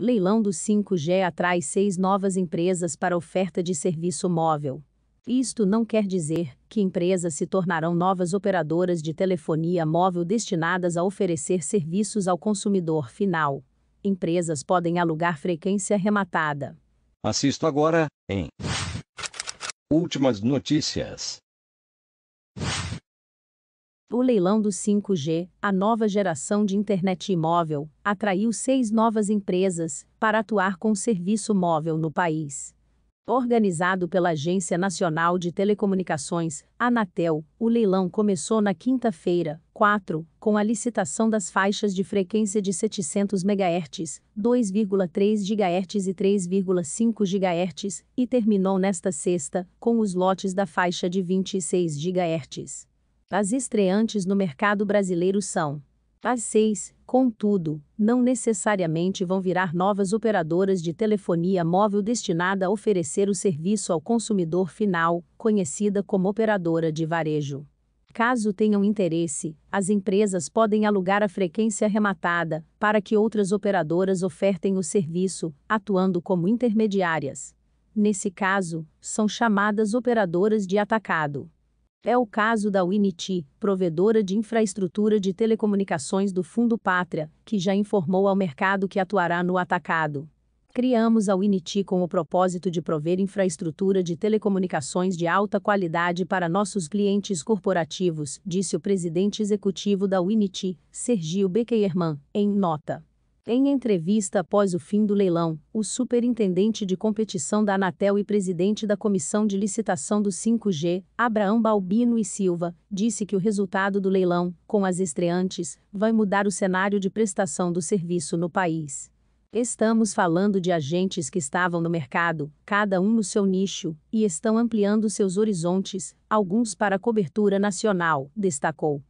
Leilão do 5G atrai seis novas empresas para oferta de serviço móvel. Isto não quer dizer que empresas se tornarão novas operadoras de telefonia móvel destinadas a oferecer serviços ao consumidor final. Empresas podem alugar frequência arrematada. Assisto agora em Últimas notícias. O leilão do 5G, a nova geração de internet imóvel, atraiu seis novas empresas para atuar com serviço móvel no país. Organizado pela Agência Nacional de Telecomunicações, Anatel, o leilão começou na quinta-feira, 4, com a licitação das faixas de frequência de 700 MHz, 2,3 GHz e 3,5 GHz, e terminou nesta sexta, com os lotes da faixa de 26 GHz. As estreantes no mercado brasileiro são as seis, contudo, não necessariamente vão virar novas operadoras de telefonia móvel destinada a oferecer o serviço ao consumidor final, conhecida como operadora de varejo. Caso tenham interesse, as empresas podem alugar a frequência arrematada para que outras operadoras ofertem o serviço, atuando como intermediárias. Nesse caso, são chamadas operadoras de atacado. É o caso da Winity, provedora de infraestrutura de telecomunicações do Fundo Pátria, que já informou ao mercado que atuará no atacado. Criamos a Winity com o propósito de prover infraestrutura de telecomunicações de alta qualidade para nossos clientes corporativos, disse o presidente executivo da Winity, Sergio Beckerman, em nota. Em entrevista após o fim do leilão, o superintendente de competição da Anatel e presidente da comissão de licitação do 5G, Abraão Balbino e Silva, disse que o resultado do leilão, com as estreantes, vai mudar o cenário de prestação do serviço no país. Estamos falando de agentes que estavam no mercado, cada um no seu nicho, e estão ampliando seus horizontes, alguns para cobertura nacional, destacou.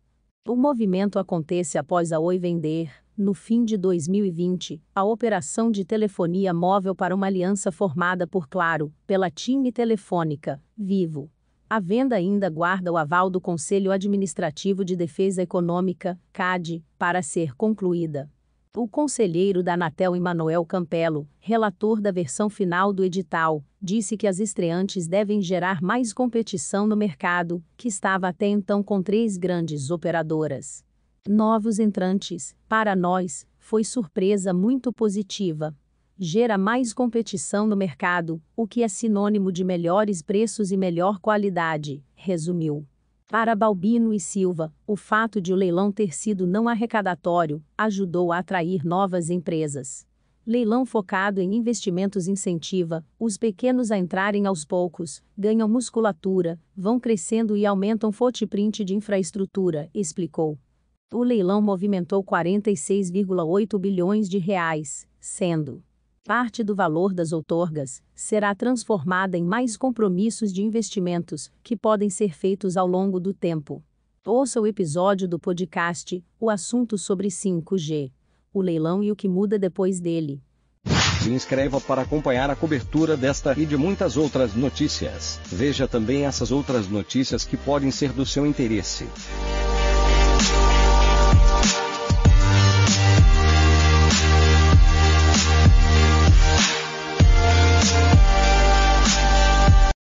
O movimento acontece após a Oi vender, no fim de 2020, a operação de telefonia móvel para uma aliança formada por Claro, pela TIM e Telefônica, Vivo. A venda ainda guarda o aval do Conselho Administrativo de Defesa Econômica, CAD, para ser concluída. O conselheiro da Anatel Emanuel Campelo, relator da versão final do edital, disse que as estreantes devem gerar mais competição no mercado, que estava até então com três grandes operadoras novos entrantes, para nós, foi surpresa muito positiva. Gera mais competição no mercado, o que é sinônimo de melhores preços e melhor qualidade, resumiu. Para Balbino e Silva, o fato de o leilão ter sido não arrecadatório ajudou a atrair novas empresas. Leilão focado em investimentos incentiva os pequenos a entrarem aos poucos, ganham musculatura, vão crescendo e aumentam footprint de infraestrutura, explicou. O leilão movimentou 46,8 bilhões de reais, sendo parte do valor das outorgas será transformada em mais compromissos de investimentos que podem ser feitos ao longo do tempo. Ouça o episódio do podcast O Assunto sobre 5G, o leilão e o que muda depois dele. Se inscreva para acompanhar a cobertura desta e de muitas outras notícias. Veja também essas outras notícias que podem ser do seu interesse.